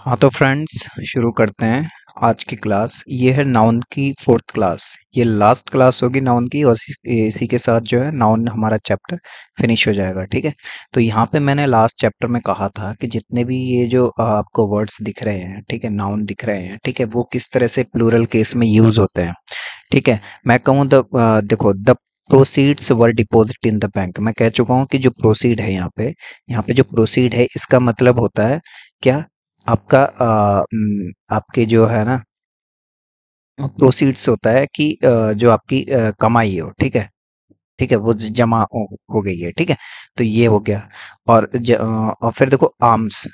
हाँ तो फ्रेंड्स शुरू करते हैं आज की क्लास ये है नाउन की फोर्थ क्लास ये लास्ट क्लास होगी नाउन की और इसी के साथ जो है नाउन हमारा चैप्टर फिनिश हो जाएगा ठीक है तो यहाँ पे मैंने लास्ट चैप्टर में कहा था कि जितने भी ये जो आपको वर्ड्स दिख रहे हैं ठीक है नाउन दिख रहे हैं ठीक है वो किस तरह से प्लूरल केस में यूज होते हैं ठीक है मैं कहूँ द देखो the proceeds were deposit in the bank मैं कह चुका हूँ कि जो प्रोसीड है यहाँ पे यहाँ पे जो प्रोसीड है इसका मतलब होता है क्या आपका आपके जो है ना प्रोसीड्स होता है कि अ, जो आपकी कमाई हो ठीक है ठीक है वो जमा हो, हो गई है ठीक है तो ये हो गया और ज, और फिर देखो आर्म्स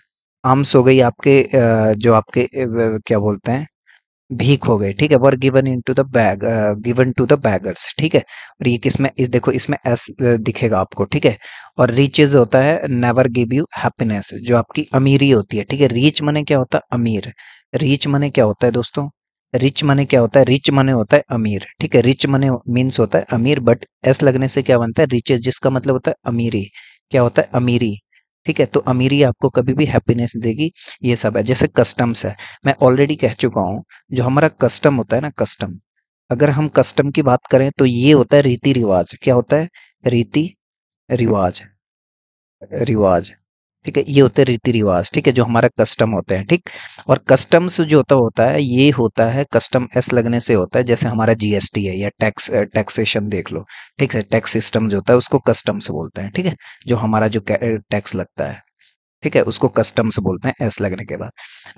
आर्म्स हो गई आपके अ, जो आपके क्या बोलते हैं भीख हो गए ठीक है were given in to the bag given to the beggars ठीक है और ये किसमें इस देखो इसमें एस uh, दिखेगा आपको ठीक है और रिचेज होता है नेवर गिव यू हैप्पीनेस जो आपकी अमीरी होती है ठीक है रिच मने क्या होता है अमीर रिच मने क्या होता है दोस्तों रिच मने क्या होता है रिच मने होता है अमीर ठीक है रिच मने मीन्स होता है अमीर बट एस लगने से क्या बनता है रिचेज जिसका मतलब होता है अमीरी क्या होता है अमीरी ठीक है तो अमीरी आपको कभी भी हैप्पीनेस देगी ये सब है जैसे कस्टम्स है मैं ऑलरेडी कह चुका हूँ जो हमारा कस्टम होता है ना कस्टम अगर हम कस्टम की बात करें तो ये होता है रीति रिवाज क्या होता है रीति रिवाज रिवाज ठीक है ये होते हैं रीति रिवाज ठीक है जो हमारा कस्टम होते हैं ठीक और कस्टम्स जो होता होता है ये होता है कस्टम एस लगने से होता है जैसे हमारा जीएसटी है या टैक्स टैक्सेशन देख लो ठीक है टैक्स सिस्टम जो होता है उसको कस्टम्स बोलते हैं ठीक है जो हमारा जो टैक्स लगता है ठीक है उसको कस्टम्स बोलते हैं एस लगने के बाद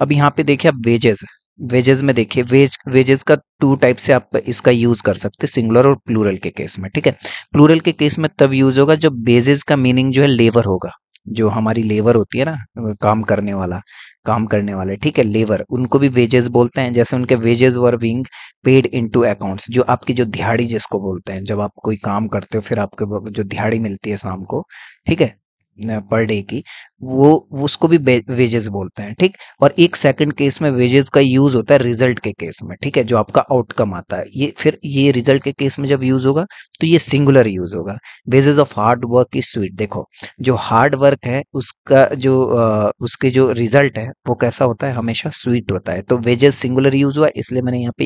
अब यहाँ पे देखिए आप वेजेस वेजेस में देखिए वेज वेजेस का टू टाइप से आप इसका यूज कर सकते हैं सिंगुलर और प्लूरल के केस में ठीक है प्लूरल के केस में तब यूज होगा जब वेजेस का मीनिंग जो है लेबर होगा जो हमारी लेबर होती है ना काम करने वाला काम करने वाले ठीक है लेबर उनको भी वेजेस बोलते हैं जैसे उनके wages were being paid into accounts जो आपकी जो दिहाड़ी जिसको बोलते हैं जब आप कोई काम करते हो फिर आपके जो दिहाड़ी मिलती है शाम को ठीक है पर डे की वो उसको भी वेजेस बोलते हैं ठीक और एक सेकंड केस में वेजेस का यूज होता है रिजल्ट के केस में ठीक है जो आपका आउटकम आता है ये फिर ये रिजल्ट के केस में जब यूज होगा तो ये सिंगुलर यूज होगा wages of hard work is sweet देखो जो हार्ड वर्क है उसका जो आ, उसके जो रिजल्ट है वो कैसा होता है हमेशा स्वीट होता है तो वेजेस सिंगुलर यूज हुआ इसलिए मैंने यहाँ पे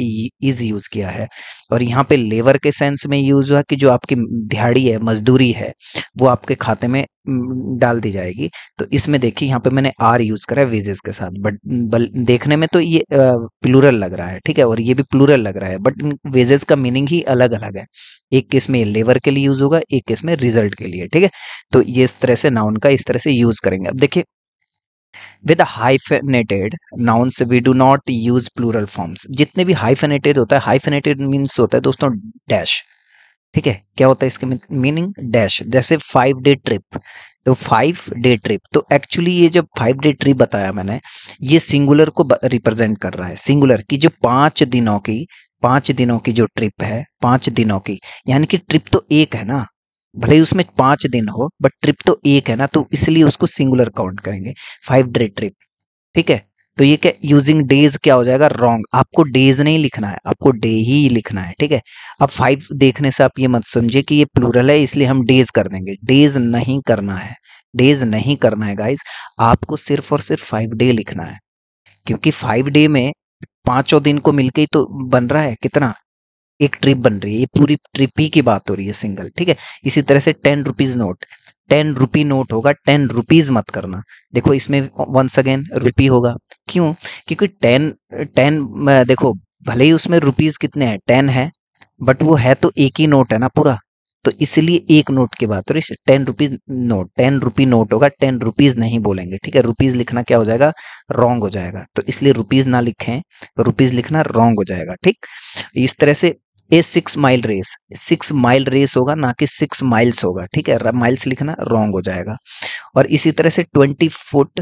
इज e, यूज किया है और यहाँ पे लेबर के सेंस में यूज हुआ कि जो आपकी दिहाड़ी है मजदूरी है वो आपके खाते में डाल दी जाएगी तो इसमें देखिए यहाँ पे मैंने आर यूज करा है वेजेस के साथ बट देखने में तो ये प्लूरल लग रहा है ठीक है और ये भी प्लूरल लग रहा है बट वेजेस का मीनिंग ही अलग अलग है एक केस में लेबर के लिए यूज होगा एक केस में रिजल्ट के लिए ठीक है तो ये इस तरह से नाउन का इस तरह से यूज करेंगे अब देखिए with hyphenated nouns we do not use plural forms जितने भी हाइफेनेटेड होता है हाइफेनेटेड मीन्स होता है दोस्तों डैश ठीक है क्या होता है इसके मीनिंग डैश जैसे फाइव डे ट्रिप तो फाइव डे ट्रिप तो एक्चुअली ये जब फाइव डे ट्रिप बताया मैंने ये सिंगुलर को रिप्रेजेंट कर रहा है सिंगुलर की जो पांच दिनों की पांच दिनों की जो ट्रिप है पांच दिनों की यानी कि ट्रिप तो एक है ना भले ही उसमें पांच दिन हो बट ट्रिप तो एक है ना तो इसलिए उसको सिंगुलर काउंट करेंगे फाइव डे ट्रिप ठीक है तो ये क्या यूजिंग डेज क्या हो जाएगा रॉन्ग आपको डेज नहीं लिखना है आपको डे ही लिखना है ठीक है अब फाइव देखने से आप ये मत समझिए कि ये प्लूरल है इसलिए हम डेज कर देंगे डेज नहीं करना है डेज नहीं करना है गाइज आपको सिर्फ और सिर्फ फाइव डे लिखना है क्योंकि फाइव डे में पांचों दिन को मिलके ही तो बन रहा है कितना एक ट्रिप बन रही है ये पूरी ट्रिप ही की बात हो रही है सिंगल ठीक है इसी तरह से ten rupees note ten rupee note होगा टेन रुपीज मत करना देखो इसमें वंस अगेन रुपी होगा क्यों क्योंकि टेन टेन देखो भले ही उसमें रुपीज कितने हैं टेन है बट वो है तो एक ही नोट है ना पूरा तो इसलिए एक नोट की बात हो रही ten rupees note ten rupee note होगा टेन रुपीज नहीं बोलेंगे ठीक है रुपीज लिखना क्या हो जाएगा रॉन्ग हो जाएगा तो इसलिए रुपीज ना लिखें रुपीज लिखना रॉन्ग हो जाएगा ठीक इस तरह से a six mile race six mile race होगा ना कि सिक्स माइल्स होगा ठीक है माइल्स लिखना रॉन्ग हो जाएगा और इसी तरह से twenty foot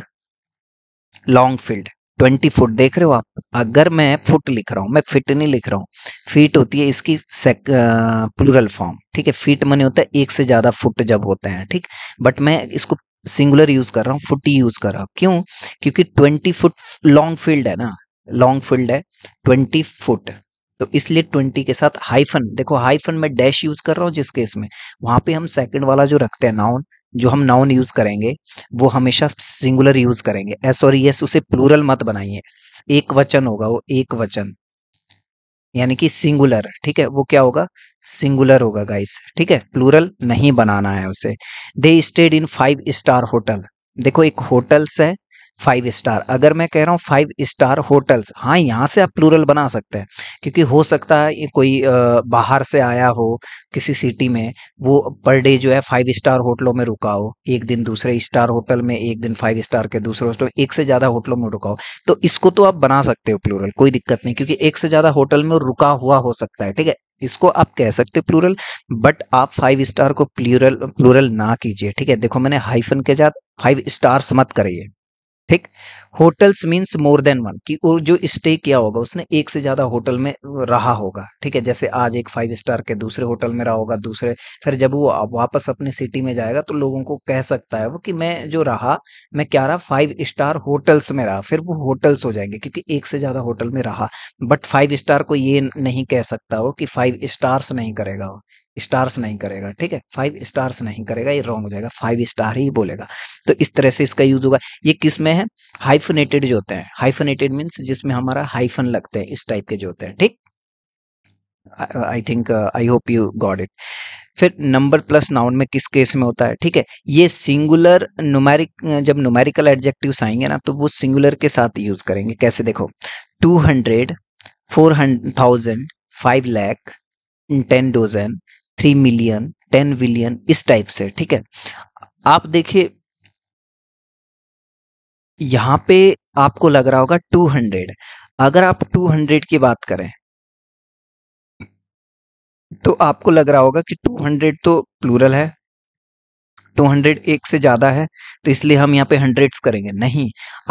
long field twenty foot देख रहे हो आप अगर मैं फुट लिख रहा हूं मैं फिट नहीं लिख रहा हूँ फीट होती है इसकी सेक, प्लूरल फॉर्म ठीक है फीट मने होता है एक से ज्यादा फुट जब होते हैं ठीक बट मैं इसको सिंगुलर यूज कर रहा हूँ फुट ही यूज कर रहा हूँ क्यों क्योंकि ट्वेंटी फुट लॉन्ग फील्ड है ना लॉन्ग फील्ड है ट्वेंटी फुट तो इसलिए ट्वेंटी के साथ हाइफन देखो हाइफन में डैश यूज कर रहा हूँ जिस केस में वहां पे हम सेकंड वाला जो रखते हैं नाउन जो हम नाउन यूज करेंगे वो हमेशा सिंगुलर यूज करेंगे एस और यस उसे प्लूरल मत बनाइए एक वचन होगा वो एक वचन यानी कि सिंगुलर ठीक है वो क्या होगा सिंगुलर होगा गाइस ठीक है प्लूरल नहीं बनाना है उसे they stayed in five star hotel देखो एक होटल्स है फाइव स्टार अगर मैं कह रहा हूँ फाइव स्टार होटल्स हाँ यहाँ से आप प्लूरल बना सकते हैं क्योंकि हो सकता है ये कोई बाहर से आया हो किसी सिटी में वो पर डे जो है फाइव स्टार होटलों में रुका हो एक दिन दूसरे स्टार होटल में एक दिन फाइव स्टार के दूसरे होटल एक से ज़्यादा होटलों में रुका हो तो इसको तो आप बना सकते हो प्लूरल कोई दिक्कत नहीं क्योंकि एक से ज़्यादा होटल में रुका हुआ हो सकता है ठीक है इसको आप कह सकते हो प्लूरल बट आप फाइव स्टार को प्लूरल प्लूरल ना कीजिए ठीक है देखो मैंने हाइफन के साथ फाइव स्टार्स मत करिए ठीक hotels means more than one कि वो जो स्टे किया होगा उसने एक से ज्यादा होटल में रहा होगा ठीक है जैसे आज एक फाइव स्टार के दूसरे होटल में रहा होगा दूसरे फिर जब वो वापस अपने सिटी में जाएगा तो लोगों को कह सकता है वो कि मैं जो रहा मैं क्या रहा फाइव स्टार होटल्स में रहा फिर वो होटल्स हो जाएंगे क्योंकि एक से ज्यादा होटल में रहा बट फाइव स्टार को ये नहीं कह सकता वो कि फाइव स्टार्स नहीं करेगा वो स्टार्स नहीं करेगा ठीक है फाइव स्टार्स नहीं करेगा ये रॉन्ग हो जाएगा फाइव स्टार ही बोलेगा तो इस तरह से इसका यूज होगा ये किस में है हाइफनेटेड जो होते हैं हाइफनेटेड मीन्स जिसमें हमारा हाइफन लगते हैं इस टाइप के जो होते हैं ठीक I think I hope you got it फिर नंबर प्लस नाउन में किस केस में होता है ठीक है ये सिंगुलर नुमेरिक जब नुमेरिकल एडजेक्टिव आएंगे ना तो वो सिंगुलर के साथ यूज करेंगे कैसे देखो two hundred four hundred thousand five lakh ten dozen three million ten billion इस टाइप से ठीक है आप देखिए यहां पे आपको लग रहा होगा टू हंड्रेड अगर आप टू हंड्रेड की बात करें तो आपको लग रहा होगा कि टू हंड्रेड तो प्लूरल है 200 एक से ज्यादा है तो इसलिए हम यहाँ पे हंड्रेड्स करेंगे नहीं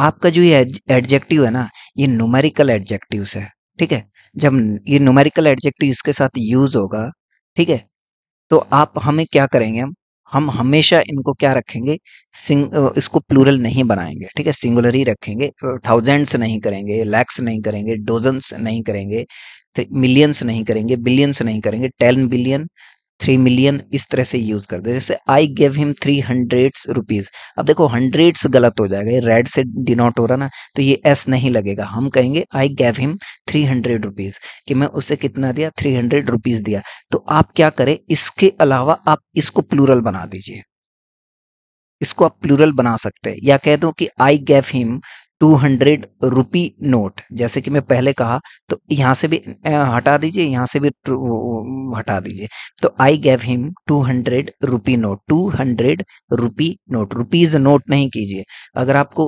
आपका जो ये एडजेक्टिव है ना ये न्यूमेरिकल एडजेक्टिव है ठीक है जब ये न्यूमेरिकल एडजेक्टिव इसके साथ यूज होगा ठीक है तो आप हमें क्या करेंगे हम हम हमेशा इनको क्या रखेंगे सिंग इसको प्लूरल नहीं बनाएंगे ठीक है सिंगुलर ही रखेंगे थाउजेंड्स नहीं करेंगे लैक्स नहीं करेंगे डोजन्स नहीं करेंगे मिलियंस नहीं करेंगे बिलियंस नहीं करेंगे टेन बिलियन थ्री मिलियन इस तरह से यूज कर दे जैसे I gave him three hundred rupees अब देखो हंड्रेड गलत हो जाएगा रेड से डिनोट हो रहा ना तो ये एस नहीं लगेगा हम कहेंगे I gave him three hundred rupees कि मैं उसे कितना दिया थ्री हंड्रेड रुपीज दिया तो आप क्या करें इसके अलावा आप इसको प्लूरल बना दीजिए इसको आप प्लूरल बना सकते हैं या कह दो कि I gave him two hundred rupee note जैसे कि मैं पहले कहा तो यहाँ से भी हटा दीजिए यहाँ से भी हटा दीजिए तो I gave him two hundred rupee note two hundred rupee note rupees note नहीं कीजिए अगर आपको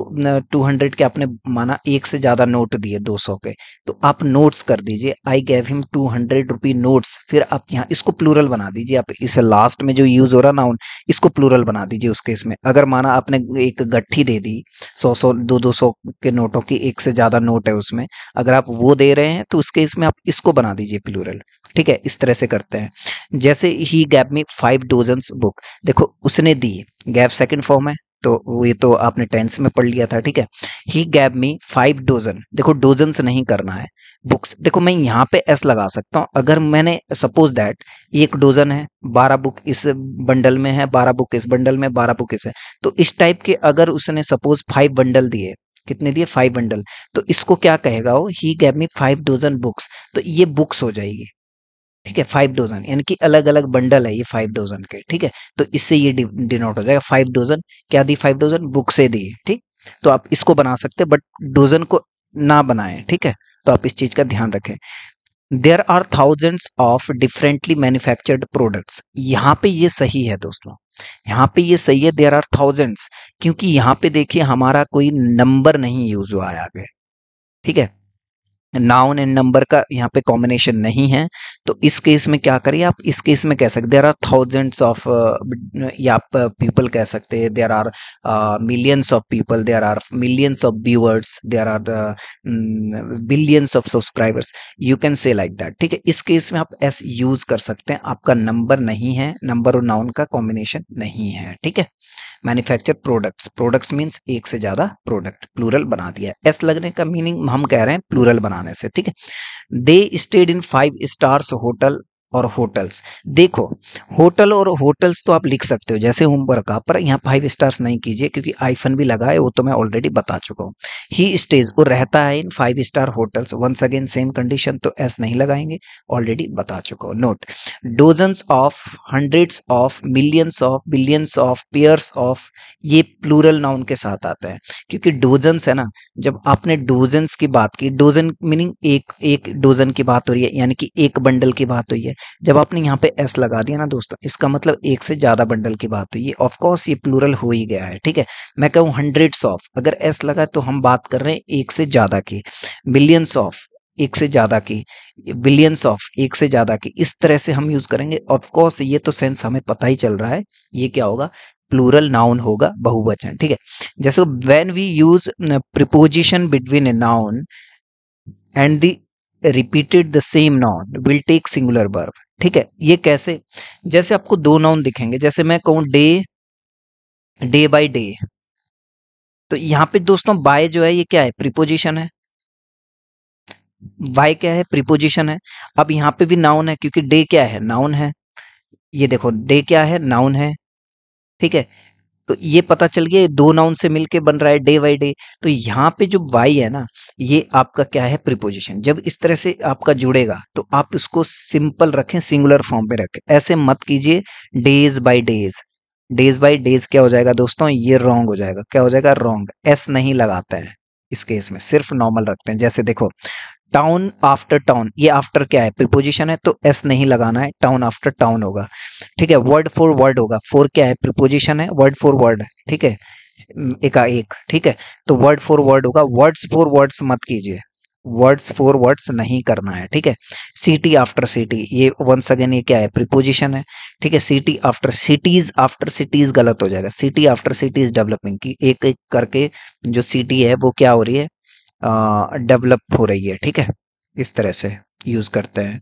टू हंड्रेड के आपने माना एक से ज्यादा नोट दिए दो सौ के तो आप नोट्स कर दीजिए I gave him two hundred rupee notes फिर आप यहाँ इसको प्लूरल बना दीजिए आप इसे लास्ट में जो यूज हो रहा उन इसको प्लूरल बना दीजिए उसके इसमें अगर माना आपने एक गट्ठी दे दी सौ सौ दो दो सौ के नोटों की एक से ज्यादा नोट है उसमें अगर आप वो दे रहे हैं तो उसके इसमें आप इसको बना दीजिए प्लूरल ठीक है इस तरह से करते हैं जैसे he gave me five dozen book देखो उसने दी गैप सेकेंड फॉर्म है तो ये तो आपने टेंस में पढ़ लिया था ठीक है he gave me five dozen देखो डोजन नहीं करना है बुक्स देखो मैं यहाँ पे एस लगा सकता हूँ अगर मैंने सपोज दैट एक डोजन है बारह बुक इस बंडल में है बारह बुक इस बंडल में बारह बुक इस है तो इस टाइप के अगर उसने सपोज फाइव बंडल दिए कितने दिए फाइव बंडल तो इसको क्या कहेगा वो he gave me five dozen books तो ये बुक्स हो जाएगी ठीक है फाइव डोजन यानी कि अलग अलग बंडल है ये फाइव डोजन के ठीक है तो इससे ये डिनोट हो जाएगा फाइव डोजन क्या दी फाइव डोजन बुक्स दी ठीक तो आप इसको बना सकते बट डोजन को ना बनाएं ठीक है तो आप इस चीज का ध्यान रखें there are thousands of differently manufactured products यहाँ पे ये सही है दोस्तों यहाँ पे ये सही है देर आर थाउजेंड्स क्योंकि यहाँ पे देखिए हमारा कोई नंबर नहीं यूज हुआ है आगे ठीक है नाउन एंड नंबर का यहाँ पे कॉम्बिनेशन नहीं है तो इस केस में क्या करिए आप इस केस में कह सकते देर आर थाउजेंड्स ऑफ या आप पीपल uh, कह सकते हैं there are millions of people there are millions of viewers there are billions of subscribers you can say like that ठीक है इस केस में आप एस यूज कर सकते हैं आपका नंबर नहीं है नंबर और नाउन का कॉम्बिनेशन नहीं है ठीक है मैन्युफैक्चर प्रोडक्ट्स प्रोडक्ट्स मीन्स एक से ज्यादा प्रोडक्ट प्लूरल बना दिया एस लगने का मीनिंग हम कह रहे हैं प्लूरल बना आने से ठीक है they stayed in five stars hotel और होटल्स देखो होटल और होटल्स तो आप लिख सकते हो जैसे होमवर्क का पर यहाँ फाइव स्टार्स नहीं कीजिए क्योंकि आईफन भी लगा है वो तो मैं ऑलरेडी बता चुका हूँ ही स्टेज वो रहता है in five star hotels once again same condition तो एस नहीं लगाएंगे ऑलरेडी बता चुका हूँ note dozens of hundreds of millions of billions of pairs of ये प्लूरल नाउन के साथ आता है क्योंकि डोजन्स है ना जब आपने डोजन्स की बात की डोजन मीनिंग एक एक डोजन की बात हो रही है यानी कि एक बंडल की बात हुई है जब आपने यहाँ पे एस लगा दिया ना दोस्तों इसका मतलब एक से ज्यादा बंडल की बात हुई ये ऑफकोर्स ये प्लूरल हो ही गया है ठीक है मैं कहूँ हंड्रेड्स ऑफ अगर एस लगा तो हम बात कर रहे हैं एक से ज्यादा की मिलियंस ऑफ एक से ज्यादा की बिलियंस ऑफ एक से ज्यादा की इस तरह से हम यूज करेंगे ऑफकोर्स ये तो सेंस हमें पता ही चल रहा है ये क्या होगा प्लूरल नाउन होगा बहुवचन ठीक है जैसे when we use preposition between a noun and the repeated the same noun will take singular verb ठीक है ये कैसे जैसे आपको दो नाउन दिखेंगे जैसे मैं कहूं डे डे बाय डे तो यहाँ पे दोस्तों बाय जो है ये क्या है प्रीपोजिशन है बाय क्या है प्रीपोजिशन है अब यहां पे भी नाउन है क्योंकि डे क्या है नाउन है ये देखो डे क्या है नाउन है ठीक है तो ये पता चल गया दो नाउन से मिलके बन रहा है डे बाई डे तो यहाँ पे जो बाई है ना ये आपका क्या है प्रिपोजिशन जब इस तरह से आपका जुड़ेगा तो आप इसको सिंपल रखें सिंगुलर फॉर्म पे रखें ऐसे मत कीजिए days by days days by days क्या हो जाएगा दोस्तों ये रॉन्ग हो जाएगा क्या हो जाएगा रॉन्ग एस नहीं लगाता है इस केस में सिर्फ नॉर्मल रखते हैं जैसे देखो टाउन आफ्टर टाउन ये आफ्टर क्या है प्रिपोजिशन है तो एस नहीं लगाना है टाउन आफ्टर टाउन होगा ठीक है वर्ड फॉर वर्ड होगा फोर क्या है प्रिपोजिशन है वर्ड फॉर वर्ड है ठीक है hmm, एका एक ठीक है तो वर्ड फॉर वर्ड होगा वर्ड्स फॉर वर्ड्स मत कीजिए वर्ड्स फॉर वर्ड्स नहीं करना है ठीक है सिटी आफ्टर सिटी ये वंस अगेन ये क्या है प्रिपोजिशन है ठीक है city after cities after cities गलत हो जाएगा सिटी आफ्टर सिटीज डेवलपिंग की एक एक करके जो सिटी है वो क्या हो रही है डेवलप हो रही है ठीक है इस तरह से यूज करते हैं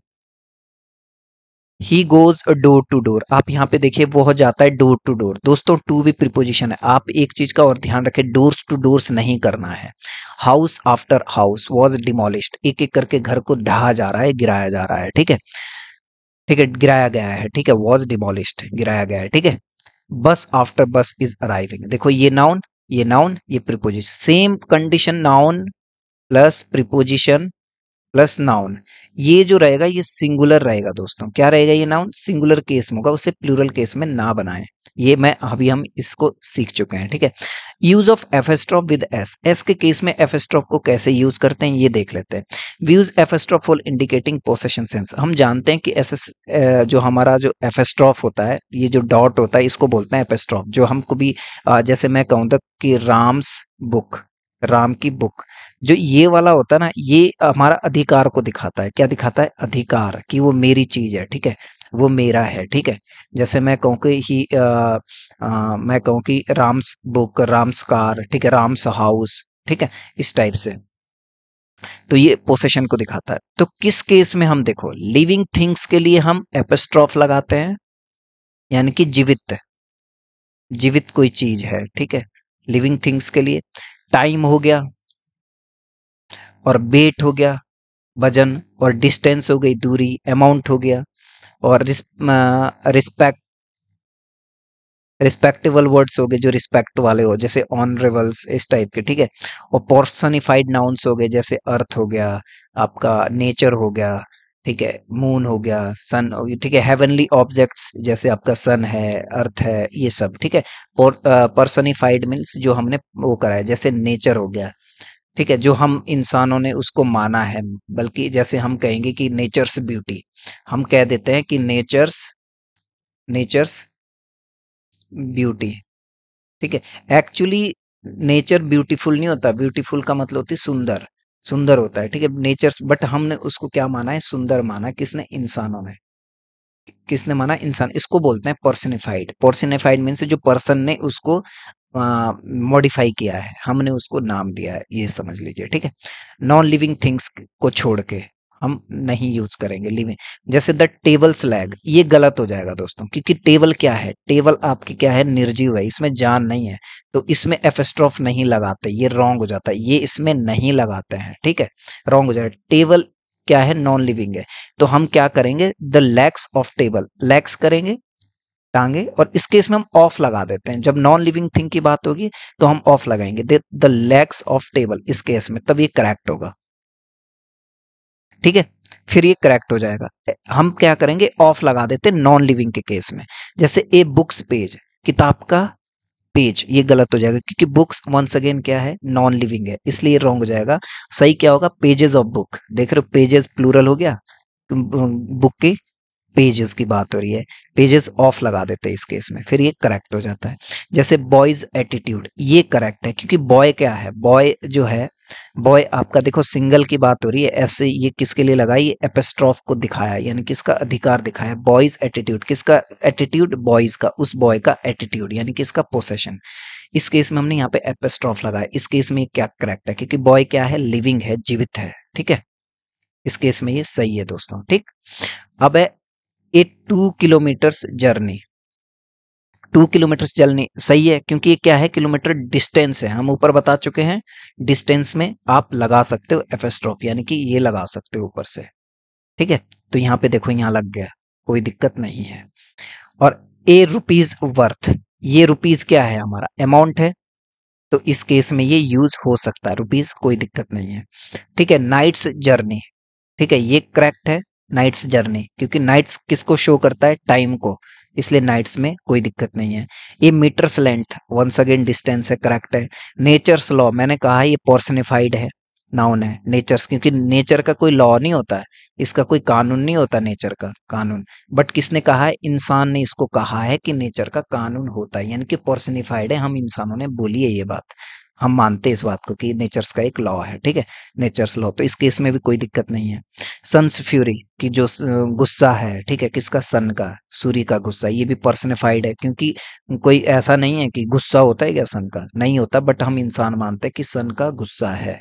he goes door to door आप यहाँ पे देखिए वह जाता है डोर टू डोर दोस्तों टू भी प्रिपोजिशन है आप एक चीज का और ध्यान रखें डोर्स टू डोर्स नहीं करना है house after house was demolished एक एक करके घर को ढहा जा रहा है गिराया जा रहा है ठीक है ठीक है गिराया गया है ठीक है वॉज डिमोलिस्ड गिराया गया है ठीक है बस आफ्टर बस इज अराइविंग देखो ये नाउन ये नाउन ये preposition same condition noun plus preposition plus noun ये जो रहेगा ये सिंगुलर रहेगा दोस्तों क्या रहेगा ये नाउन सिंगुलर केस में होगा उसे प्लूरल केस में ना बनाएं ये मैं अभी हम इसको सीख चुके हैं ठीक है use of apostrophe with s s के केस में एफेस्ट्रॉप को कैसे यूज करते हैं ये देख लेते हैं use apostrophe for indicating possession sense हम जानते हैं कि एस एस जो हमारा जो एफेस्ट्रॉप होता है ये जो डॉट होता है इसको बोलते हैं एफेस्ट्रॉप जो हमको भी जैसे मैं कहूँ तो कि राम्स बुक राम की बुक जो ये वाला होता है ना ये हमारा अधिकार को दिखाता है क्या दिखाता है अधिकार कि वो मेरी चीज है ठीक है वो मेरा है ठीक है जैसे मैं कहूँ कि ही आ, आ, मैं कहूँ कि राम्स बुक राम्स कार ठीक है राम्स हाउस ठीक है इस टाइप से तो ये पोसेशन को दिखाता है तो किस केस में हम देखो लिविंग थिंग्स के लिए हम एपेस्ट्रॉफ लगाते हैं यानी कि जीवित जीवित कोई चीज है ठीक है लिविंग थिंग्स के लिए टाइम हो गया और वेट हो गया वजन और डिस्टेंस हो गई दूरी अमाउंट हो गया और रिस्पेक्ट रिस्पेक्टेबल वर्ड्स हो गए जो रिस्पेक्ट वाले हो जैसे ऑनरेबल्स इस टाइप के ठीक है और पोर्सनिफाइड नाउन्स हो गए जैसे अर्थ हो गया आपका नेचर हो गया ठीक है मून हो गया सन हो गया ठीक है हेवनली ऑब्जेक्ट्स जैसे आपका सन है अर्थ है ये सब ठीक है पर्सनिफाइड मीन्स जो हमने वो करा है जैसे नेचर हो गया ठीक है जो हम इंसानों ने उसको माना है बल्कि जैसे हम कहेंगे कि नेचर्स ब्यूटी हम कह देते हैं कि नेचर्स नेचर्स ब्यूटी ठीक है एक्चुअली नेचर ब्यूटीफुल नहीं होता ब्यूटीफुल का मतलब होती सुंदर सुंदर होता है ठीक है नेचर बट हमने उसको क्या माना है सुंदर माना किसने इंसानों ने किसने माना इंसान इसको बोलते हैं पर्सनिफाइड पर्सनिफाइड मीन जो पर्सन ने उसको मॉडिफाई किया है हमने उसको नाम दिया है ये समझ लीजिए ठीक है नॉन लिविंग थिंग्स को छोड़ के हम नहीं यूज करेंगे लिविंग जैसे द टेबल्स लैग ये गलत हो जाएगा दोस्तों क्योंकि टेबल क्या है टेबल आपकी क्या है निर्जीव है इसमें जान नहीं है तो इसमें एफेस्ट्रॉफ नहीं लगाते ये रॉन्ग हो जाता है ये इसमें नहीं लगाते हैं ठीक है रॉन्ग हो जाएगा टेबल क्या है नॉन लिविंग है तो हम क्या करेंगे the legs of table legs करेंगे टांगे और इस केस में हम ऑफ लगा देते हैं जब नॉन लिविंग थिंग की बात होगी तो हम ऑफ लगाएंगे द लैक्स ऑफ टेबल इस केस में तब ये करेक्ट होगा ठीक है फिर ये करेक्ट हो जाएगा हम क्या करेंगे ऑफ लगा देते नॉन लिविंग के केस में जैसे ए बुक्स पेज किताब का पेज ये गलत हो जाएगा क्योंकि बुक्स वंस अगेन क्या है नॉन लिविंग है इसलिए रॉन्ग हो जाएगा सही क्या होगा पेजेस ऑफ बुक देख रहे हो पेजेस प्लूरल हो गया बुक के पेजेस की बात हो रही है पेजेस ऑफ लगा देते हैं इस केस में फिर ये करेक्ट हो जाता है जैसे बॉयज एटीट्यूड ये करेक्ट है क्योंकि बॉय क्या है बॉय जो है बॉय आपका देखो सिंगल की बात हो रही है ऐसे ये किसके लिए लगाई एपेस्ट्रॉफ को दिखाया यानी किसका अधिकार दिखाया बॉयज एटीट्यूड किसका एटीट्यूड बॉयज का उस बॉय का एटीट्यूड यानी किसका पोसेशन इस केस में हमने यहाँ पे एपेस्ट्रॉफ लगाया इस केस में क्या करेक्ट है क्योंकि बॉय क्या है लिविंग है जीवित है ठीक है इस केस में ये सही है दोस्तों ठीक अब है a two kilometers journey two kilometer चलनी सही है क्योंकि ये क्या है किलोमीटर डिस्टेंस है हम ऊपर बता चुके हैं डिस्टेंस में आप लगा सकते हो एफ यानी कि ये लगा सकते हो ऊपर से ठीक है तो यहाँ पे देखो यहाँ लग गया कोई दिक्कत नहीं है और ए रुपीज वर्थ ये रुपीज क्या है हमारा अमाउंट है तो इस केस में ये यूज हो सकता है रुपीज कोई दिक्कत नहीं है ठीक है नाइट्स जर्नी ठीक है ये करेक्ट है नाइट्स जर्नी क्योंकि नाइट्स किसको शो करता है टाइम को इसलिए नाइट्स में कोई दिक्कत नहीं है ये meters length once again distance है करेक्ट है नेचर्स लॉ मैंने कहा ये पोर्सनिफाइड है नाउन है नेचर्स क्योंकि नेचर का कोई लॉ नहीं होता है इसका कोई कानून नहीं होता नेचर का कानून बट किसने कहा है इंसान ने इसको कहा है कि नेचर का कानून होता है यानी कि पर्सनिफाइड है हम इंसानों ने बोली है ये बात हम मानते हैं इस बात को कि नेचर्स का एक लॉ है ठीक है नेचर्स लॉ तो इस केस में भी कोई दिक्कत नहीं है सन्स फ्यूरी की जो गुस्सा है ठीक है किसका सन का सूर्य का गुस्सा ये भी पर्सनिफाइड है क्योंकि कोई ऐसा नहीं है कि गुस्सा होता है क्या सन का नहीं होता बट हम इंसान मानते हैं कि सन का गुस्सा है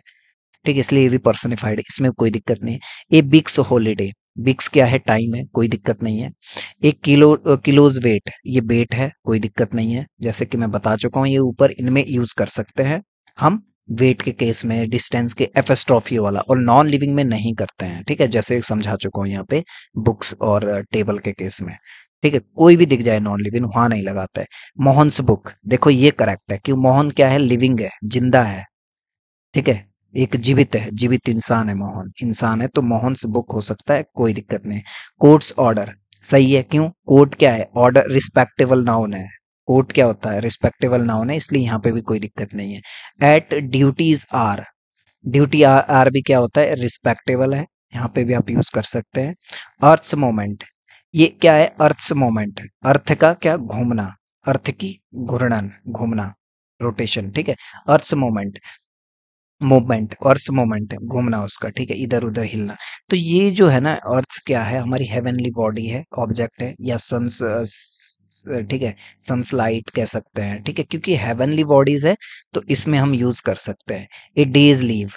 ठीक है इसलिए ये भी पर्सनिफाइड इसमें कोई दिक्कत नहीं है ए बिग्स हॉलीडे बिक्स क्या है टाइम है कोई दिक्कत नहीं है एक किलो किलोज वेट ये वेट है कोई दिक्कत नहीं है जैसे कि मैं बता चुका हूँ ये ऊपर इनमें यूज कर सकते हैं हम वेट के केस में डिस्टेंस के एफेस्ट्रॉफी वाला और नॉन लिविंग में नहीं करते हैं ठीक है जैसे समझा चुका हूँ यहाँ पे बुक्स और टेबल के केस में ठीक है कोई भी दिख जाए नॉन लिविंग वहां नहीं लगाता है मोहन बुक देखो ये करेक्ट है क्यों मोहन क्या है लिविंग है जिंदा है ठीक है एक जीवित है जीवित इंसान है मोहन इंसान है तो मोहन से बुक हो सकता है कोई दिक्कत नहीं कोर्ट्स ऑर्डर सही है क्यों कोर्ट क्या है ऑर्डर रिस्पेक्टेबल नाउन है कोर्ट क्या होता है रिस्पेक्टेबल नाउन है इसलिए यहाँ पे भी कोई दिक्कत नहीं है at duties are duty are, भी क्या होता है रिस्पेक्टेबल है यहाँ पे भी आप यूज कर सकते हैं अर्थ्स मोमेंट ये क्या है अर्थ्स मोमेंट अर्थ का क्या घूमना अर्थ की घूर्णन घूमना रोटेशन ठीक है earth's moment movement earth movement घूमना उसका ठीक है इधर उधर हिलना तो ये जो है ना अर्थ क्या है हमारी हेवनली बॉडी है ऑब्जेक्ट है या सन्स ठीक है सनसलाइट कह सकते हैं ठीक है क्योंकि हेवनली बॉडीज है तो इसमें हम यूज कर सकते हैं ए डेज लीव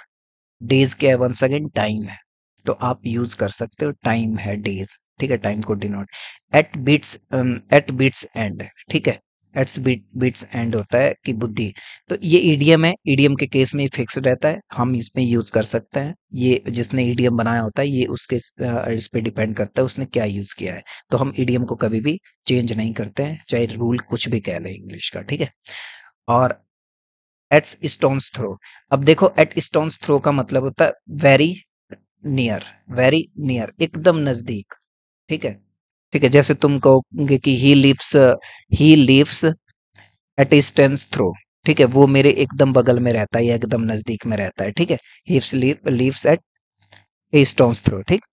डेज क्या है वंस टाइम है तो आप यूज कर सकते हो टाइम है डेज ठीक है टाइम को denote eight beats eight beats and ठीक है एट्स बीट बीट्स एंड होता है कि बुद्धि तो ये ईडीएम है ईडीएम के केस में फिक्स रहता है हम इसमें यूज कर सकते हैं ये जिसने ईडीएम बनाया होता है ये उसके इस पर डिपेंड करता है उसने क्या यूज किया है तो हम ईडीएम को कभी भी चेंज नहीं करते हैं चाहे रूल कुछ भी कह लें इंग्लिश का ठीक है और एट्स स्टोन्स थ्रो अब देखो एट स्टोन्स थ्रो का मतलब होता है वेरी नियर वेरी नियर एकदम नजदीक ठीक है ठीक है जैसे तुम कहोगे कि he lives he lives at distance through ठीक है वो मेरे एकदम बगल में रहता है या एकदम नजदीक में रहता है ठीक है एट स्टोन्स थ्रो ठीक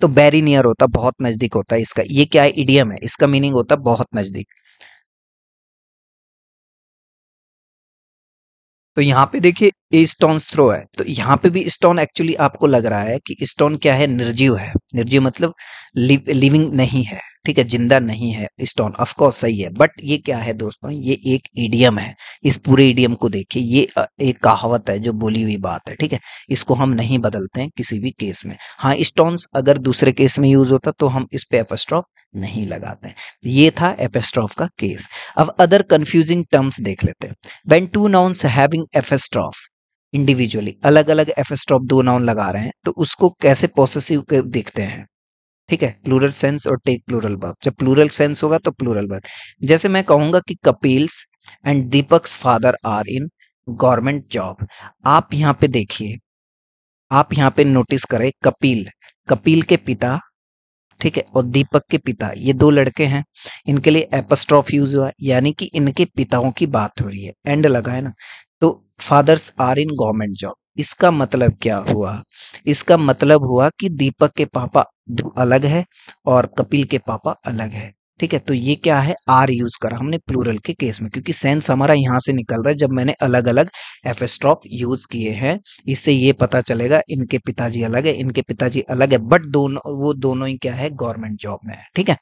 तो वेरी नियर होता बहुत नजदीक होता है इसका ये क्या है इडियम है इसका मीनिंग होता बहुत नजदीक तो यहाँ पे देखिए ए स्टोन थ्रो है तो यहाँ पे भी स्टोन एक्चुअली आपको लग रहा है कि स्टोन क्या है निर्जीव है निर्जीव मतलब लिव, लिविंग नहीं है ठीक है जिंदा नहीं है स्टोन ऑफकोर्स सही है बट ये क्या है दोस्तों ये एक ईडियम है इस पूरे ईडियम को देखिए ये एक कहावत है जो बोली हुई बात है ठीक है इसको हम नहीं बदलते हैं किसी भी केस में हाँ स्टोन्स अगर दूसरे केस में यूज होता तो हम इस पे एफस्ट्रॉफ नहीं लगाते हैं तो ये था एपेस्ट्रॉफ का केस अब अदर कंफ्यूजिंग टर्म्स देख लेते हैं when two nouns having apostrophe individually अलग अलग एफेस्ट्रॉफ दो नाउन लगा रहे हैं तो उसको कैसे पॉसिसिव देखते हैं ठीक है प्लूरल सेंस और टेक प्लूरल वर्ब जब प्लूरल सेंस होगा तो प्लूरल वर्ब जैसे मैं कहूंगा कि Kapil's and Deepak's father are in government job आप यहाँ पे देखिए आप यहाँ पे नोटिस करें कपिल कपिल के पिता ठीक है और दीपक के पिता ये दो लड़के हैं इनके लिए एपस्ट्रॉफ यूज हुआ यानी कि इनके पिताओं की बात हो रही है एंड लगा है ना तो fathers are in government job इसका मतलब क्या हुआ इसका मतलब हुआ कि दीपक के पापा अलग है और कपिल के पापा अलग है ठीक है तो ये क्या है आर यूज करा हमने प्लूरल के केस में क्योंकि सेंस हमारा यहाँ से निकल रहा है जब मैंने अलग अलग एफेस्ट्रॉप यूज किए हैं इससे ये पता चलेगा इनके पिताजी अलग है इनके पिताजी अलग है बट दोनों वो दोनों ही क्या है गवर्नमेंट जॉब में है ठीक है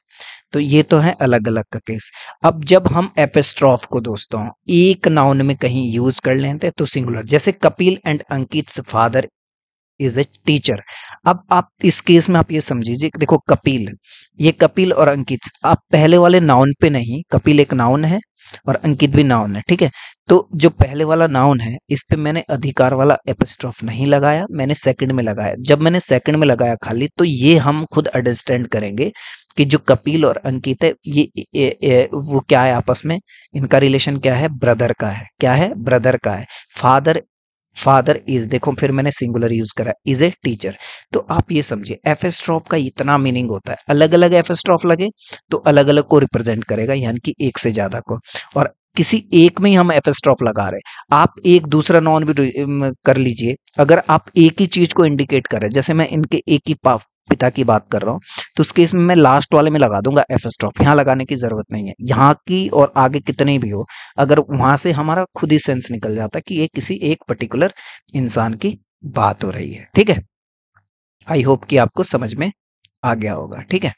तो ये तो है अलग अलग का केस अब जब हम एपेस्ट्रॉफ को दोस्तों एक नाउन में कहीं यूज कर लेते हैं तो सिंगुलर जैसे Kapil and Ankit father is a teacher अब आप इस केस में आप ये समझिए देखो कपिल ये कपिल और अंकित आप पहले वाले नाउन पे नहीं कपिल एक नाउन है और अंकित भी नाउन है ठीक है तो जो पहले वाला नाउन है इस पे मैंने अधिकार वाला एपिस्ट्रॉफ नहीं लगाया मैंने सेकंड में लगाया जब मैंने सेकंड में लगाया खाली तो ये हम खुद अंडरस्टैंड करेंगे कि जो कपिल और अंकित है ये, ए, ये वो क्या है आपस में इनका रिलेशन क्या है ब्रदर का है क्या है ब्रदर का है फादर फादर इज देखो फिर मैंने सिंगुलर यूज करा इज ए टीचर तो आप ये समझिए एफ एस्ट्रॉप का इतना मीनिंग होता है अलग अलग एफ एस्ट्रॉप लगे तो अलग अलग को रिप्रेजेंट करेगा यानी कि एक से ज्यादा को और किसी एक में ही हम एफ स्टॉप लगा रहे हैं आप एक दूसरा नॉन भी कर लीजिए अगर आप एक ही चीज को इंडिकेट करें जैसे मैं इनके एक ही पिता की बात कर रहा हूँ तो उस केस में मैं लास्ट वाले में लगा दूंगा एफ स्टॉप यहाँ लगाने की जरूरत नहीं है यहाँ की और आगे कितनी भी हो अगर वहां से हमारा खुद ही सेंस निकल जाता कि ये किसी एक पर्टिकुलर इंसान की बात हो रही है ठीक है आई होप कि आपको समझ में आ गया होगा ठीक है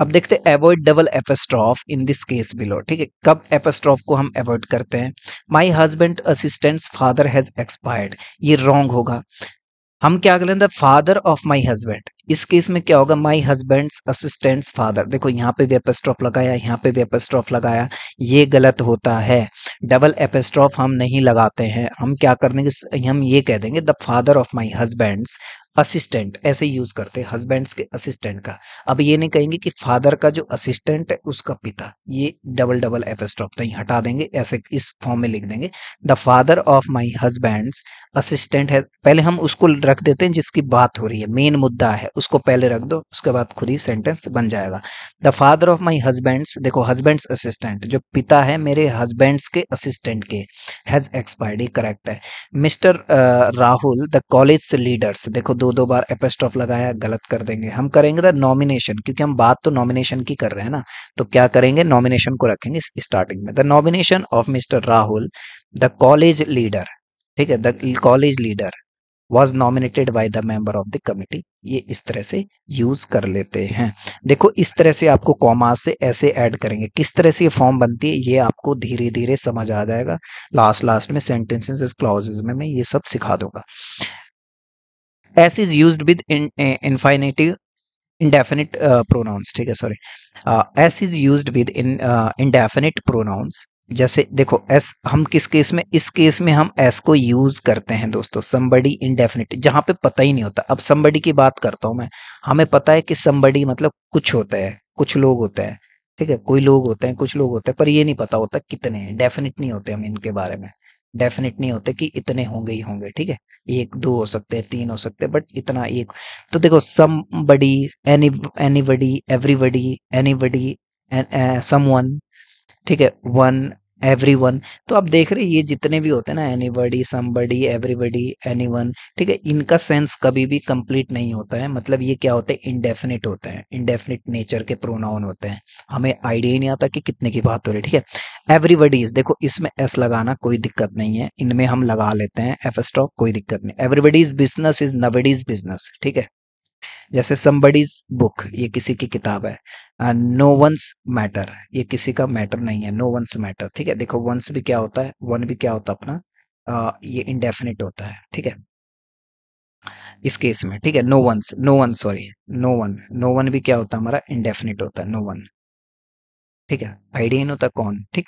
अब देखते avoid double apostrophe in this case below ठीक है कब एफस्ट्रॉफ को हम अवॉइड करते हैं my husband assistant father has expired ये रॉन्ग होगा हम क्या कर लेते फादर ऑफ माय हस्बैंड इस केस में क्या होगा माय हस्बैंड्स असिस्टेंट्स फादर देखो यहाँ पे भी एपेस्ट्रॉफ लगाया यहाँ पे भी एपेस्ट्रॉफ लगाया ये गलत होता है डबल एपेस्ट्रॉफ हम नहीं लगाते हैं हम क्या करेंगे हम ये कह देंगे the father of my husband's assistant ऐसे यूज करते हैं हस्बैंड्स के असिस्टेंट का अब ये नहीं कहेंगे कि फादर का जो असिस्टेंट है उसका पिता ये डबल डबल एफ स्टॉप नहीं हटा देंगे ऐसे इस फॉर्म में लिख देंगे the father of my husband's assistant है पहले हम उसको रख देते हैं जिसकी बात हो रही है मेन मुद्दा है उसको पहले रख दो उसके बाद खुद ही सेंटेंस बन जाएगा the father of my husband's देखो हस्बैंड्स असिस्टेंट जो पिता है मेरे हस्बैंड्स के असिस्टेंट के हैज एक्सपायर्ड करेक्ट है mister Rahul the college leaders देखो दो दो बार एपेस्टॉफ लगाया गलत कर देंगे हम करेंगे द नॉमिनेशन क्योंकि हम बात तो नॉमिनेशन की कर रहे हैं ना तो क्या करेंगे नॉमिनेशन को रखेंगे स्टार्टिंग में the nomination of mister Rahul the college leader ठीक है the college leader was nominated by the member of the committee ये इस तरह से यूज कर लेते हैं देखो इस तरह से आपको कॉमा से ऐसे ऐड करेंगे किस तरह से ये फॉर्म बनती है ये आपको धीरे धीरे समझ आ जाएगा लास्ट लास्ट में सेंटेंसेस क्लॉजेस में मैं ये सब सिखा दूंगा s is use with infinitive indefinite pronouns ठीक है sorry s is use with in indefinite pronouns जैसे देखो एस हम किस केस में इस केस में हम एस को यूज करते हैं दोस्तों समबडी इनडेफिनिट जहां पे पता ही नहीं होता अब समबडी की बात करता हूं मैं हमें पता है कि समबडी मतलब कुछ होता है कुछ लोग होते हैं ठीक है कोई लोग होते हैं कुछ लोग होते हैं पर ये नहीं पता होता कितने डेफिनेट नहीं होते हम इनके बारे में डेफिनेट नहीं होते कि इतने होंगे ही होंगे ठीक है एक दो हो सकते हैं तीन हो सकते हैं बट इतना एक तो देखो somebody any anybody everybody anybody one ठीक है वन एवरी वन तो आप देख रहे हैं ये जितने भी होते हैं ना any anybody body everybody one ठीक है इनका सेंस कभी भी कंप्लीट नहीं होता है मतलब ये क्या होते हैं इनडेफिनिट होते हैं इनडेफिनिट नेचर के प्रोनाउन होते हैं हमें आइडिया ही नहीं आता कि कितने की बात हो रही है ठीक है एवरीबडीज देखो इसमें एस लगाना कोई दिक्कत नहीं है इनमें हम लगा लेते हैं एफ स्टॉक कोई दिक्कत नहीं everybody's business is nobody's business ठीक है जैसे somebody's बुक ये किसी की किताब है नो वंस मैटर ये किसी का मैटर नहीं है नो वंस मैटर ठीक है देखो वंस भी क्या होता है वन भी क्या होता है अपना आ, ये इंडेफिनिट होता है ठीक है इस केस में ठीक है no one's no one sorry no one no one भी क्या होता है हमारा इंडेफिनिट होता है नो वन ठीक है आइडिया नहीं होता कौन ठीक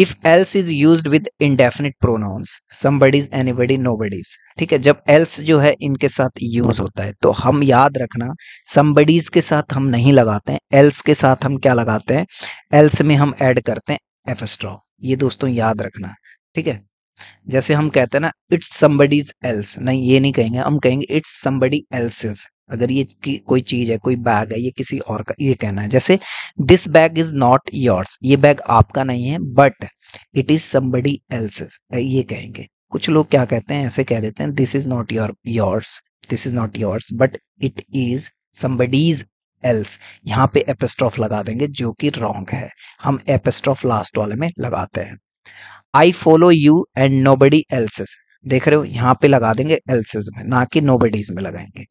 if else is use with indefinite pronouns somebody's anybody body's ठीक है जब एल्स जो है इनके साथ यूज होता है तो हम याद रखना समबडीज के साथ हम नहीं लगाते हैं एल्स के साथ हम क्या लगाते हैं एल्स में हम एड करते हैं एफस्ट्रॉ ये दोस्तों याद रखना ठीक है जैसे हम कहते हैं ना इट्स समबडीज एल्स नहीं ये नहीं कहेंगे हम कहेंगे इट्स समबडी एल्स अगर ये कोई चीज है कोई बैग है ये किसी और का ये कहना है जैसे this bag is not yours ये बैग आपका नहीं है but it is somebody else ये कहेंगे कुछ लोग क्या कहते हैं ऐसे कह देते हैं this is not your yours this is not yours but it is somebody's else यहाँ पे एपेस्ट्रॉफ लगा देंगे जो कि रॉन्ग है हम एपेस्ट्रॉफ लास्ट वाले में लगाते हैं I follow you and nobody else's देख रहे हो यहाँ पे लगा देंगे एल्सेस में ना कि नो में लगाएंगे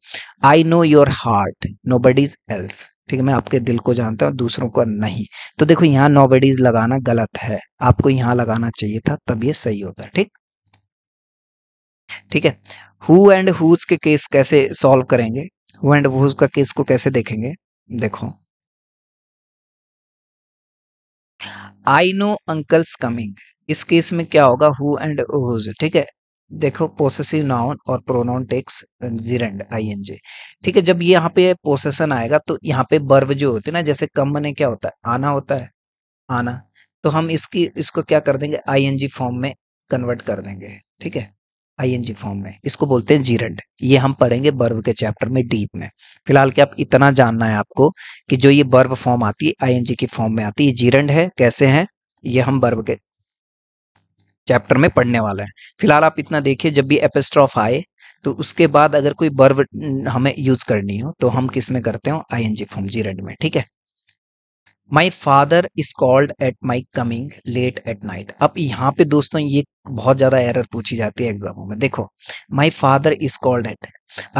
I know your heart no else ठीक है मैं आपके दिल को जानता हूँ दूसरों को नहीं तो देखो यहाँ नो लगाना गलत है आपको यहाँ लगाना चाहिए था तब ये सही होता ठीक ठीक है हु एंड हुज के केस कैसे सॉल्व करेंगे हु एंड हुज का केस को कैसे देखेंगे देखो आई नो अंकल्स कमिंग इस केस में क्या होगा हु एंड हुज ठीक है देखो पोसेसिव नाउन और प्रोनाउन टेक्स जीरेंड जे ठीक है जब ये यहाँ पे पोसेसन आएगा तो यहाँ पे बर्व जो होते ना जैसे कम मने क्या होता है आना होता है आना तो हम इसकी इसको क्या कर देंगे जी फॉर्म में कन्वर्ट कर देंगे ठीक है आई एन जी फॉर्म में इसको बोलते हैं जीरेंड ये हम पढ़ेंगे बर्व के चैप्टर में डीप में फिलहाल क्या आप इतना जानना है आपको कि जो ये बर्व फॉर्म आती है आई जी की फॉर्म में आती है जीरेंड है कैसे है ये हम बर्व के चैप्टर में पढ़ने वाले हैं फिलहाल आप इतना देखिए जब भी एपेस्ट्रॉफ आए तो उसके बाद अगर कोई बर्व हमें यूज करनी हो तो हम किस में करते हो I N G form gerund में ठीक है my father is called at my coming late at night अब यहाँ पे दोस्तों ये बहुत ज्यादा एरर पूछी जाती है एग्जामों में देखो my father is called at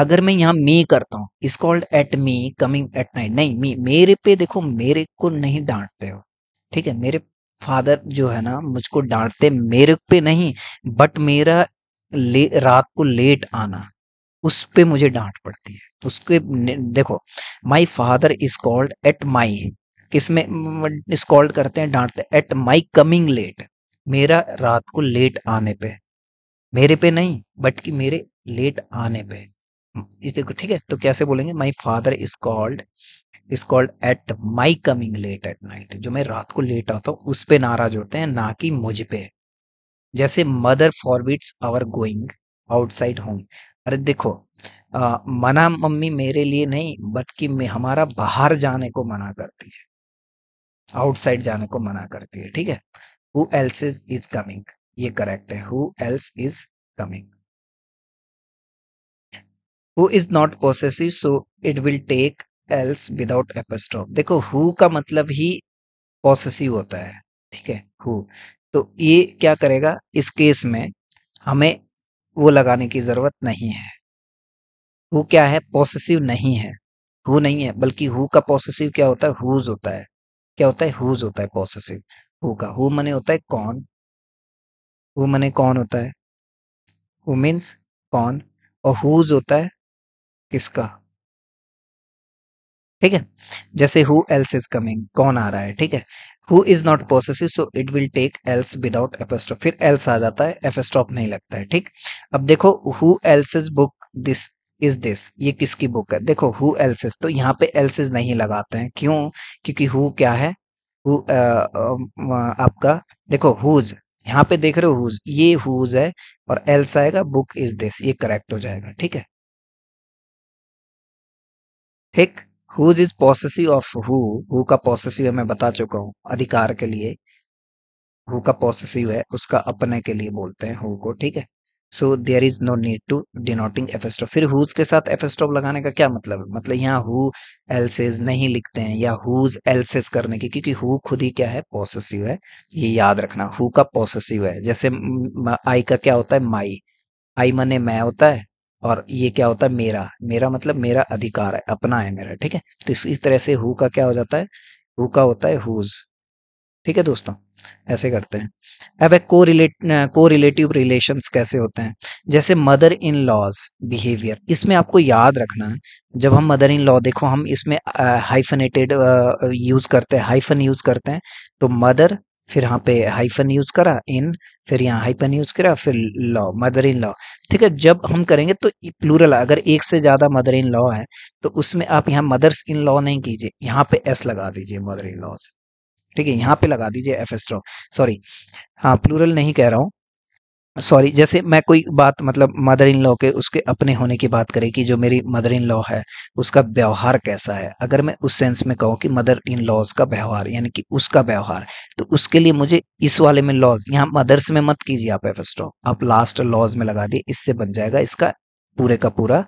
अगर मैं यहाँ मी करता हूँ is called at me coming at night नहीं मी मेरे पे देखो मेरे को नहीं डांटते हो ठीक है मेरे फादर जो है ना मुझको डांटते मेरे पे नहीं बट मेरा रात को लेट आना उस पे मुझे डांट पड़ती है उसके देखो my father is called at my किसमें इस कॉल्ड करते हैं डांटते एट माई कमिंग लेट मेरा रात को लेट आने पे मेरे पे नहीं बट कि मेरे लेट आने पे इस देखो ठीक है तो कैसे बोलेंगे my father is called is called at my coming late at night जो मैं रात को लेट आता हूँ उस पर नाराज होते हैं ना कि मुझ पे जैसे mother forbids our going outside home अरे देखो आ, मना मम्मी मेरे लिए नहीं बल्कि हमारा बाहर जाने को मना करती है आउटसाइड जाने को मना करती है ठीक है who else is is coming ये करेक्ट है who else is coming who is not possessive so it will take else without apostrophe देखो हु का मतलब ही पॉसेसिव होता है ठीक है हु तो ये क्या करेगा इस केस में हमें वो लगाने की जरूरत नहीं है हु क्या है पॉसिसिव नहीं है हु नहीं है बल्कि हु का पॉसिसिव क्या होता है हुज होता है क्या होता है हुज होता है पॉसिसिव हु का हु मने होता है कौन हु मने कौन होता है हु मीन्स कौन और हुज होता है किसका ठीक है जैसे हु एल्स इज कमिंग कौन आ रहा है ठीक है who is not possessive so it will take else without apostrophe फिर एल्स आ जाता है एपेस्टॉप नहीं लगता है ठीक अब देखो who else is book this is this ये किसकी बुक है देखो हु एल्स इज तो यहाँ पे एल्स इज नहीं लगाते हैं क्यों क्योंकि हु क्या है हु आ, आ, आपका देखो हुज यहाँ पे देख रहे हो हुज ये हुज है और एल्स आएगा बुक इज दिस ये करेक्ट हो जाएगा ठीक है ठीक whose is possessive of who who का पॉसेसिव है मैं बता चुका हूं अधिकार के लिए हु का पॉसेसिव है उसका अपने के लिए बोलते हैं हु को ठीक है so there is no need to denoting apostrophe फिर हुज के साथ एफेस्टॉप लगाने का क्या मतलब है मतलब यहाँ हु एल्सेज नहीं लिखते हैं या हुज एल्सेज करने की क्योंकि हु खुद ही क्या है पॉसेसिव है ये याद रखना हु का पॉसेसिव है जैसे आई का क्या होता है माई आई मने मैं होता है और ये क्या होता है मेरा मेरा मतलब मेरा अधिकार है अपना है मेरा ठीक है तो इस, इस तरह से हु का क्या हो जाता है हु का होता है हुज ठीक है दोस्तों ऐसे करते हैं अब को रिलेट को रिलेटिव रिलेशन कैसे होते हैं जैसे मदर इन लॉज बिहेवियर इसमें आपको याद रखना है जब हम मदर इन लॉ देखो हम इसमें हाइफनेटेड यूज करते हैं हाइफन यूज करते हैं तो मदर फिर यहाँ पे हाइफन यूज करा इन फिर यहाँ हाइफन यूज करा फिर लॉ मदर इन लॉ ठीक है जब हम करेंगे तो प्लूरल अगर एक से ज्यादा मदर इन लॉ है तो उसमें आप यहाँ मदर्स इन लॉ नहीं कीजिए यहाँ पे एस लगा दीजिए मदर इन लॉ ठीक है यहाँ पे लगा दीजिए एफ एस सॉरी हाँ प्लूरल नहीं कह रहा हूँ सॉरी जैसे मैं कोई बात मतलब मदर इन लॉ के उसके अपने होने की बात करें कि जो मेरी मदर इन लॉ है उसका व्यवहार कैसा है अगर मैं उस सेंस में कहूँ कि मदर इन लॉज का व्यवहार यानी कि उसका व्यवहार तो उसके लिए मुझे इस वाले में लॉज यहाँ मदर्स में मत कीजिए आप एफ आप लास्ट लॉज में लगा दिए इससे बन जाएगा इसका पूरे का पूरा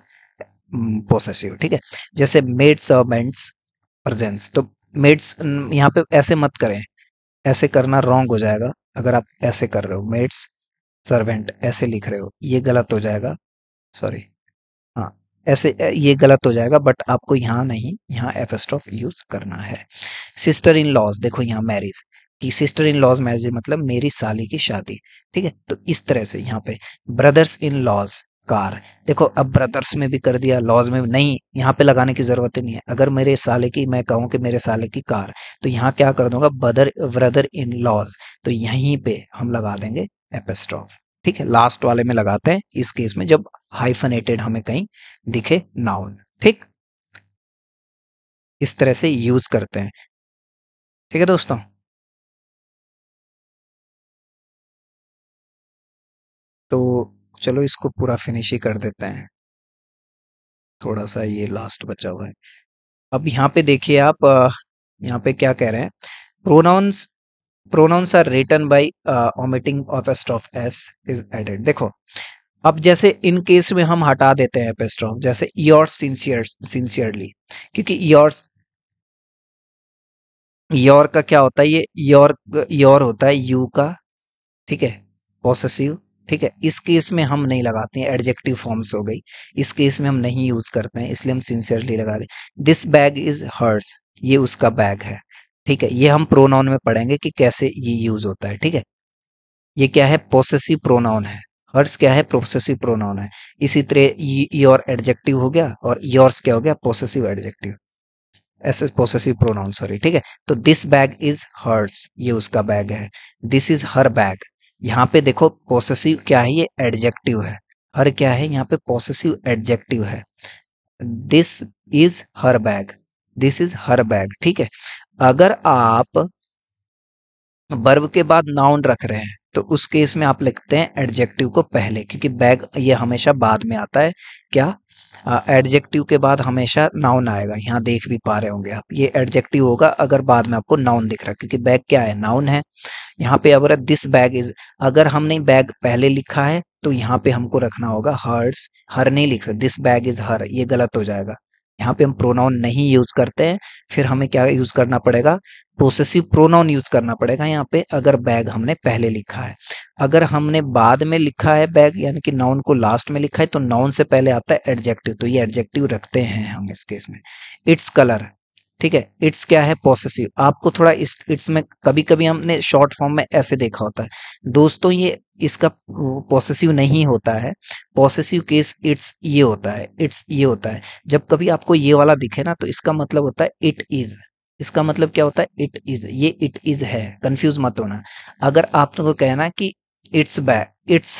पोसेसिव ठीक है जैसे मेड सर्वेंट्स प्रजेंट्स तो मेड्स यहाँ पे ऐसे मत करें ऐसे करना रॉन्ग हो जाएगा अगर आप ऐसे कर रहे हो मेड्स सर्वेंट ऐसे लिख रहे हो ये गलत हो जाएगा सॉरी हाँ ऐसे ये गलत हो जाएगा बट आपको यहाँ नहीं यहाँ एफ यूज करना है सिस्टर इन लॉज देखो यहाँ मैरिज कि सिस्टर इन लॉज मैरिज मतलब मेरी साली की शादी ठीक है तो इस तरह से यहाँ पे ब्रदर्स इन लॉज कार देखो अब ब्रदर्स में भी कर दिया लॉज में नहीं यहाँ पे लगाने की जरूरत ही नहीं है अगर मेरे साले की मैं कहूँ कि मेरे साले की कार तो यहाँ क्या कर दूंगा ब्रदर ब्रदर इन लॉज तो यहीं पे हम लगा देंगे एपेस्ट्रॉफ ठीक है लास्ट वाले में लगाते हैं इस केस में जब हाइफनेटेड हमें कहीं दिखे नाउन ठीक इस तरह से यूज करते हैं ठीक है दोस्तों तो चलो इसको पूरा फिनिश ही कर देते हैं थोड़ा सा ये लास्ट बचा हुआ है अब यहाँ पे देखिए आप यहाँ पे क्या कह रहे हैं pronouns pronouns are written by omitting of s is added देखो अब जैसे इन केस में हम हटा देते हैं एपेस्ट्रॉफ जैसे योर सिंसियर सिंसियरली क्योंकि योर योर का क्या होता है ये योर योर होता है यू का ठीक है पॉसेसिव ठीक है इस केस में हम नहीं लगाते हैं एडजेक्टिव फॉर्म्स हो गई इस केस में हम नहीं यूज करते हैं इसलिए हम सिंसियरली लगा रहे दिस बैग इज हर्स ये उसका बैग है ठीक है ये हम प्रोनाउन में पढ़ेंगे कि कैसे ये यूज होता है ठीक है ये क्या है पोसेसिव प्रोनाउन है हर्स क्या है प्रोसेसिव प्रोनाउन है इसी तरह योर एडजेक्टिव हो गया और योर्स क्या हो गया पोसेसिव एडजेक्टिव ऐसे पोसेसिव प्रोनाउन सॉरी ठीक है तो दिस बैग इज हर्स ये उसका बैग है दिस इज हर बैग यहाँ पे देखो पोसेसिव क्या है ये एडजेक्टिव है हर क्या है यहाँ पे पोसेसिव एडजेक्टिव है this is her bag this is her bag ठीक है अगर आप वर्ब के बाद नाउन रख रहे हैं तो उस केस में आप लिखते हैं एडजेक्टिव को पहले क्योंकि बैग ये हमेशा बाद में आता है क्या एडजेक्टिव के बाद हमेशा नाउन आएगा यहाँ देख भी पा रहे होंगे आप ये एडजेक्टिव होगा अगर बाद में आपको नाउन दिख रहा है क्योंकि बैग क्या है नाउन है यहाँ पे अगर दिस बैग इज अगर हमने बैग पहले लिखा है तो यहाँ पे हमको रखना होगा हर्स हर नहीं लिख सकते दिस बैग इज हर ये गलत हो जाएगा यहाँ पे हम प्रोनाउन नहीं यूज करते हैं फिर हमें क्या यूज करना पड़ेगा पोसेसिव प्रोनाउन यूज करना पड़ेगा यहाँ पे अगर बैग हमने पहले लिखा है अगर हमने बाद में लिखा है बैग यानी कि नाउन को लास्ट में लिखा है तो नाउन से पहले आता है एडजेक्टिव तो ये एडजेक्टिव रखते हैं हम इस केस में इट्स कलर ठीक है इट्स क्या है पॉसेसिव आपको थोड़ा इस इट्स में कभी कभी हमने शॉर्ट फॉर्म में ऐसे देखा होता है दोस्तों ये इसका पॉसेसिव नहीं होता है पॉसेसिव केस इट्स ये होता है इट्स ये होता है जब कभी आपको ये वाला दिखे ना तो इसका मतलब होता है इट इज इसका मतलब क्या होता है इट इज ये इट इज है कंफ्यूज मत होना अगर आप लोग कहना कि इट्स बै इट्स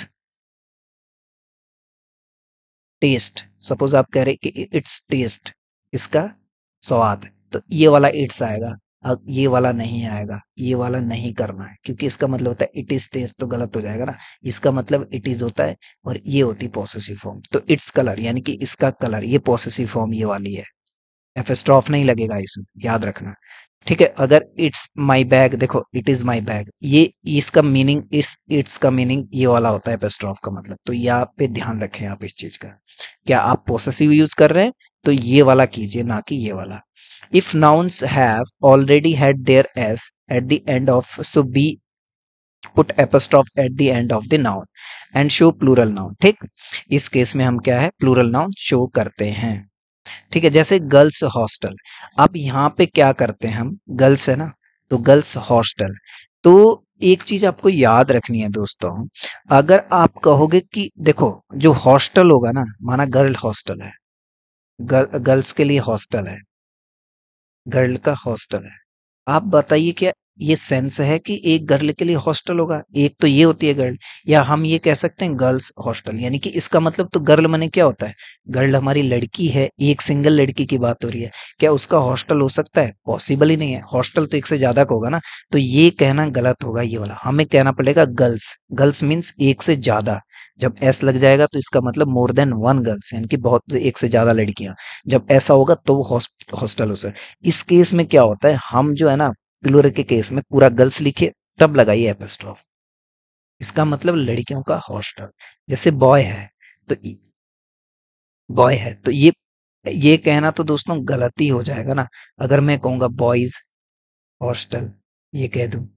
टेस्ट सपोज आप कह रहे कि इट्स टेस्ट इसका स्वाद तो ये वाला इट्स आएगा अब ये वाला नहीं आएगा ये वाला नहीं करना है क्योंकि इसका मतलब होता है इट इज टेस्ट तो गलत हो जाएगा ना इसका मतलब इट इज होता है और ये होती है फॉर्म तो इट्स कलर यानी कि इसका कलर ये पॉसिसिव फॉर्म ये वाली है एफेस्ट्रॉफ नहीं लगेगा इसमें याद रखना ठीक है अगर इट्स माय बैग देखो इट इज माय बैग ये इसका मीनिंग इट्स इट्स का मीनिंग ये वाला होता है एपेस्ट्रॉफ का मतलब तो ये आप पे ध्यान रखें आप इस चीज का क्या आप पॉसेसिव यूज कर रहे हैं तो ये वाला कीजिए ना कि ये वाला If nouns have already had their s at the end of, so be put apostrophe at the end of the noun and show plural noun ठीक इस केस में हम क्या है plural noun show करते हैं ठीक है जैसे गर्ल्स हॉस्टल अब यहाँ पे क्या करते हैं हम गर्ल्स है ना तो गर्ल्स हॉस्टल तो एक चीज आपको याद रखनी है दोस्तों अगर आप कहोगे कि देखो जो हॉस्टल होगा ना माना गर्ल हॉस्टल है गर्ल्स के लिए हॉस्टल है गर्ल का हॉस्टल है आप बताइए क्या ये सेंस है कि एक गर्ल के लिए हॉस्टल होगा एक तो ये होती है गर्ल या हम ये कह सकते हैं गर्ल्स हॉस्टल यानी कि इसका मतलब तो गर्ल मैंने क्या होता है गर्ल हमारी लड़की है एक सिंगल लड़की की बात हो रही है क्या उसका हॉस्टल हो सकता है पॉसिबल ही नहीं है हॉस्टल तो एक से ज्यादा का होगा ना तो ये कहना गलत होगा ये वाला हमें कहना पड़ेगा गर्ल्स गर्ल्स मीन्स एक से ज्यादा जब एस हम्म। लग जाएगा तो इसका मतलब मोर देन वन गर्ल्स यानी कि बहुत एक से ज्यादा लड़कियां जब ऐसा होगा तो वो हॉस्टल हो सर इस केस में क्या होता है हम जो है ना पिलोरे के केस में पूरा गर्ल्स लिखे तब लगाइए एपेस्ट्रॉफ इसका मतलब लड़कियों का हॉस्टल जैसे बॉय है तो बॉय है तो ये ये कहना तो दोस्तों गलती हो जाएगा ना अगर मैं कहूंगा बॉयज हॉस्टल ये कह दू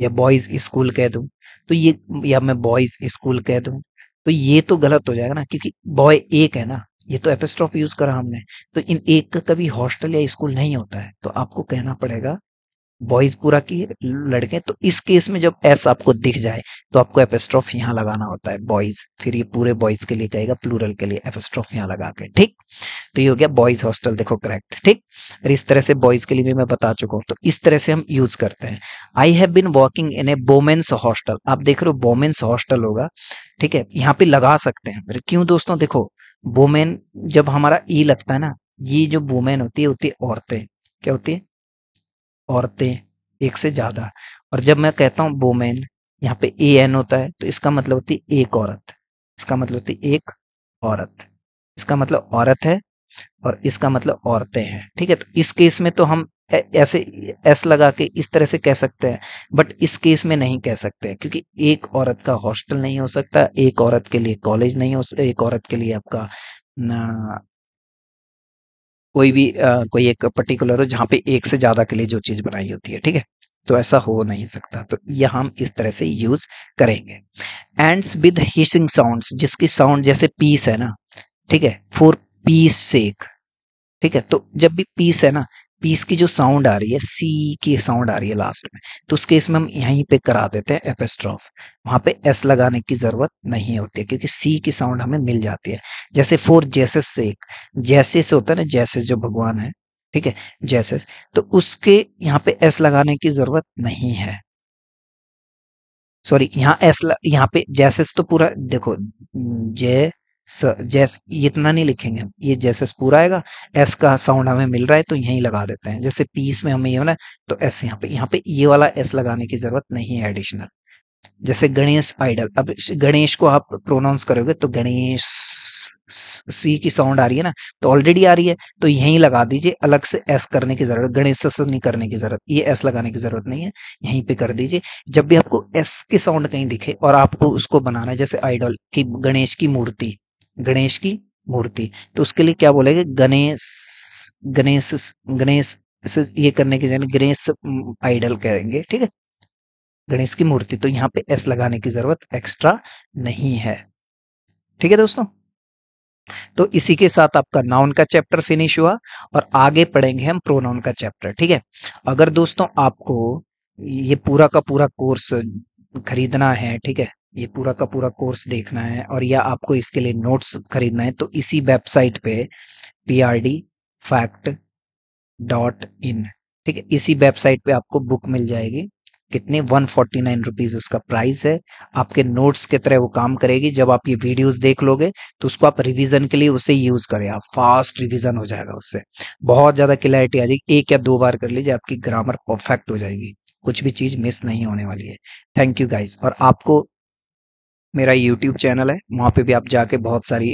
या बॉयज स्कूल कह दू तो ये या मैं बॉयज स्कूल कह दू तो ये तो गलत हो जाएगा ना क्योंकि बॉय एक है ना ये तो एपेस्ट्रॉफ यूज करा हमने तो इन एक का कभी हॉस्टल या स्कूल नहीं होता है तो आपको कहना पड़ेगा बॉयज पूरा की लड़के तो इस केस में जब एस आपको दिख जाए तो आपको एपेस्ट्रॉफ यहाँ लगाना होता है बॉयज फिर ये पूरे बॉयज के लिए कहेगा प्लूरल के लिए एपेस्ट्रॉफ यहाँ लगा के ठीक तो ये हो गया बॉयज हॉस्टल देखो करेक्ट ठीक और इस तरह से बॉयज के लिए भी मैं बता चुका हूँ तो इस तरह से हम यूज करते हैं I have been walking in a women's hostel आप देख रहे हो बोमेन्स हॉस्टल होगा ठीक है यहाँ पे लगा सकते हैं क्यों दोस्तों देखो बोमेन जब हमारा ई e लगता है ना ये जो वुमेन होती है होती है औरतें क्या होती है औरतें एक से ज़्यादा और जब मैं कहता हूं वोमेन यहाँ पे ए एन होता है तो इसका मतलब होती है एक औरत इसका मतलब होती है एक औरत इसका मतलब औरत है और इसका मतलब औरतें हैं ठीक है तो इस केस में तो हम ऐसे एस लगा के इस तरह से कह सकते हैं बट इस केस में नहीं कह सकते हैं क्योंकि एक औरत का हॉस्टल नहीं हो सकता एक औरत के लिए कॉलेज नहीं हो एक औरत के लिए आपका कोई भी आ, कोई एक पर्टिकुलर हो जहाँ पे एक से ज्यादा के लिए जो चीज बनाई होती है ठीक है तो ऐसा हो नहीं सकता तो यह हम इस तरह से यूज करेंगे एंड्स विद हिशिंग साउंड जिसकी साउंड जैसे पीस है ना ठीक है फोर पीस सेक ठीक है तो जब भी पीस है ना पीस की जो साउंड आ रही है सी की साउंड आ रही है लास्ट में तो उस केस में हम यहीं पे करा देते हैं एपेस्ट्रॉफ वहां पे एस लगाने की जरूरत नहीं होती है क्योंकि सी की साउंड हमें मिल जाती है जैसे फोर जैसे से एक जैसे से होता है ना जैसे जो भगवान है ठीक है जैसे तो उसके यहाँ पे एस लगाने की जरूरत नहीं है सॉरी यहाँ एस यहाँ पे जैसे तो पूरा देखो जय स जैस इतना नहीं लिखेंगे हम ये जैसे पूरा आएगा एस का साउंड हमें मिल रहा है तो यहीं लगा देते हैं जैसे पीस में हमें ये होना तो एस यहाँ पे यहाँ पे ये वाला एस लगाने की जरूरत नहीं है एडिशनल जैसे गणेश आइडल अब गणेश को आप प्रोनाउंस करोगे तो गणेश सी की साउंड आ रही है ना तो ऑलरेडी आ रही है तो यहीं लगा दीजिए अलग से एस करने की जरूरत गणेश नहीं करने की जरूरत ये एस लगाने की जरूरत नहीं है यहीं पे कर दीजिए जब भी आपको एस की साउंड कहीं दिखे और आपको उसको बनाना है जैसे आइडल की गणेश की मूर्ति गणेश की मूर्ति तो उसके लिए क्या बोलेंगे गणेश गणेश गणेश ये करने के जरिए गणेश आइडल कहेंगे ठीक है गणेश की मूर्ति तो यहाँ पे एस लगाने की जरूरत एक्स्ट्रा नहीं है ठीक है दोस्तों तो इसी के साथ आपका नाउन का चैप्टर फिनिश हुआ और आगे पढ़ेंगे हम प्रोनाउन का चैप्टर ठीक है अगर दोस्तों आपको ये पूरा का पूरा कोर्स खरीदना है ठीक है ये पूरा का पूरा कोर्स देखना है और या आपको इसके लिए नोट्स खरीदना है तो इसी वेबसाइट पे P R D fact dot in ठीक है इसी वेबसाइट पे आपको बुक मिल जाएगी कितने वन फोर्टी नाइन रुपीज उसका प्राइस है आपके नोट्स के तरह वो काम करेगी जब आप ये वीडियोस देख लोगे तो उसको आप रिवीजन के लिए उसे यूज करें आप फास्ट रिवीजन हो जाएगा उससे बहुत ज्यादा क्लैरिटी आ जाएगी एक या दो बार कर लीजिए आपकी ग्रामर परफेक्ट हो जाएगी कुछ भी चीज़ मिस नहीं होने वाली है थैंक यू गाइज और आपको मेरा यूट्यूब चैनल है वहाँ पे भी आप जाके बहुत सारी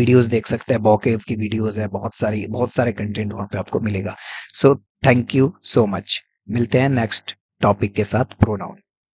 वीडियोस देख सकते हैं बॉकेव की वीडियोस है बहुत सारी बहुत सारे कंटेंट वहाँ पे आपको मिलेगा so thank you so much मिलते हैं नेक्स्ट टॉपिक के साथ प्रोनाउन